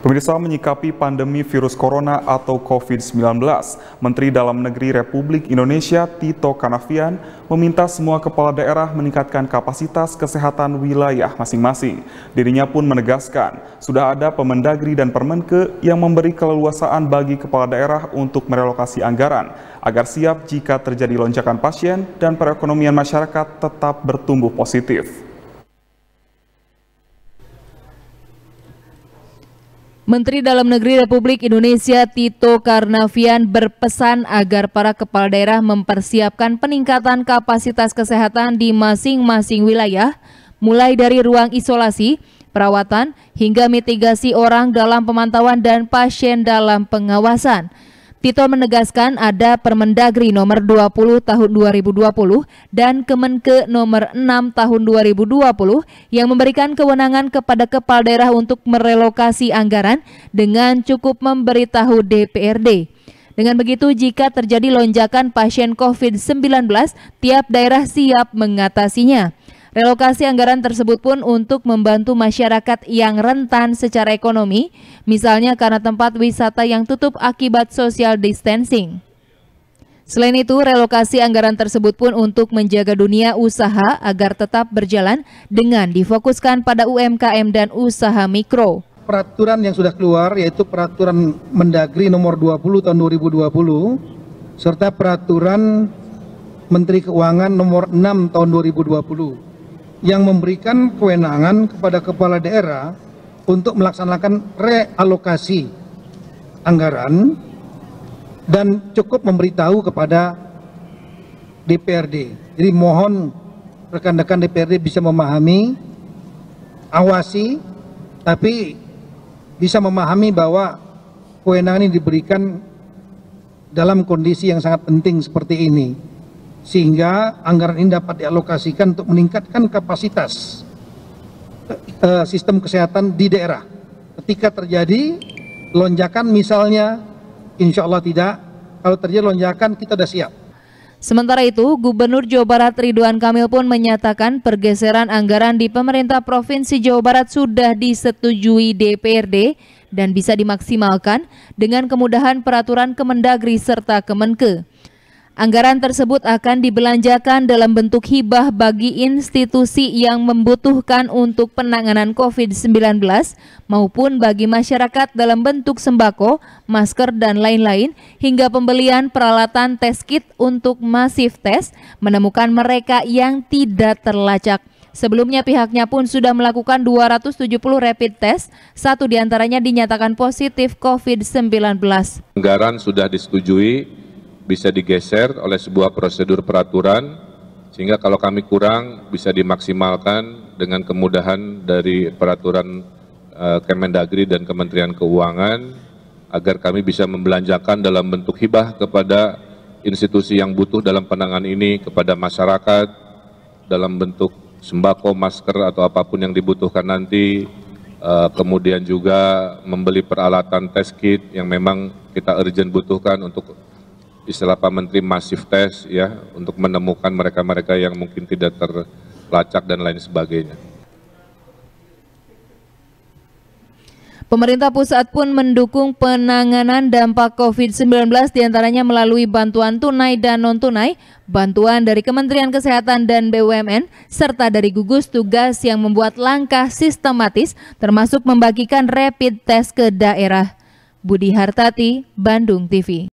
Pemirsa menyikapi pandemi virus corona atau COVID-19, Menteri Dalam Negeri Republik Indonesia Tito Karnavian meminta semua kepala daerah meningkatkan kapasitas kesehatan wilayah masing-masing. Dirinya pun menegaskan, sudah ada Pemendagri dan Permenke yang memberi keleluasaan bagi kepala daerah untuk merelokasi anggaran agar siap jika terjadi lonjakan pasien dan perekonomian masyarakat tetap bertumbuh positif. Menteri Dalam Negeri Republik Indonesia Tito Karnavian berpesan agar para kepala daerah mempersiapkan peningkatan kapasitas kesehatan di masing-masing wilayah, mulai dari ruang isolasi, perawatan, hingga mitigasi orang dalam pemantauan dan pasien dalam pengawasan. Tito menegaskan ada Permendagri nomor 20 tahun 2020 dan Kemenke nomor 6 tahun 2020 yang memberikan kewenangan kepada kepala daerah untuk merelokasi anggaran dengan cukup memberitahu DPRD. Dengan begitu, jika terjadi lonjakan pasien COVID-19, tiap daerah siap mengatasinya. Relokasi anggaran tersebut pun untuk membantu masyarakat yang rentan secara ekonomi, misalnya karena tempat wisata yang tutup akibat social distancing. Selain itu, relokasi anggaran tersebut pun untuk menjaga dunia usaha agar tetap berjalan dengan difokuskan pada UMKM dan usaha mikro. Peraturan yang sudah keluar yaitu peraturan Mendagri nomor 20 tahun 2020 serta peraturan Menteri Keuangan nomor 6 tahun 2020 yang memberikan kewenangan kepada kepala daerah untuk melaksanakan realokasi anggaran dan cukup memberitahu kepada DPRD. Jadi mohon rekan-rekan DPRD bisa memahami, awasi, tapi bisa memahami bahwa kewenangan ini diberikan dalam kondisi yang sangat penting seperti ini sehingga anggaran ini dapat dialokasikan untuk meningkatkan kapasitas eh, sistem kesehatan di daerah. Ketika terjadi lonjakan misalnya, insya Allah tidak, kalau terjadi lonjakan kita sudah siap. Sementara itu, Gubernur Jawa Barat Ridwan Kamil pun menyatakan pergeseran anggaran di pemerintah Provinsi Jawa Barat sudah disetujui DPRD dan bisa dimaksimalkan dengan kemudahan peraturan Kemendagri serta Kemenke. Anggaran tersebut akan dibelanjakan dalam bentuk hibah bagi institusi yang membutuhkan untuk penanganan COVID-19 maupun bagi masyarakat dalam bentuk sembako, masker, dan lain-lain hingga pembelian peralatan tes kit untuk masif tes menemukan mereka yang tidak terlacak. Sebelumnya pihaknya pun sudah melakukan 270 rapid test, satu diantaranya dinyatakan positif COVID-19. Anggaran sudah disetujui bisa digeser oleh sebuah prosedur peraturan sehingga kalau kami kurang bisa dimaksimalkan dengan kemudahan dari peraturan uh, Kemendagri dan Kementerian Keuangan agar kami bisa membelanjakan dalam bentuk hibah kepada institusi yang butuh dalam penanganan ini kepada masyarakat dalam bentuk sembako, masker atau apapun yang dibutuhkan nanti Uh, kemudian juga membeli peralatan test kit yang memang kita urgent butuhkan untuk istilah Pak Menteri masif tes ya untuk menemukan mereka-mereka yang mungkin tidak terlacak dan lain sebagainya. Pemerintah pusat pun mendukung penanganan dampak COVID-19 diantaranya melalui bantuan tunai dan non-tunai, bantuan dari Kementerian Kesehatan dan BUMN, serta dari gugus tugas yang membuat langkah sistematis termasuk membagikan rapid test ke daerah. Budi Hartati, Bandung TV.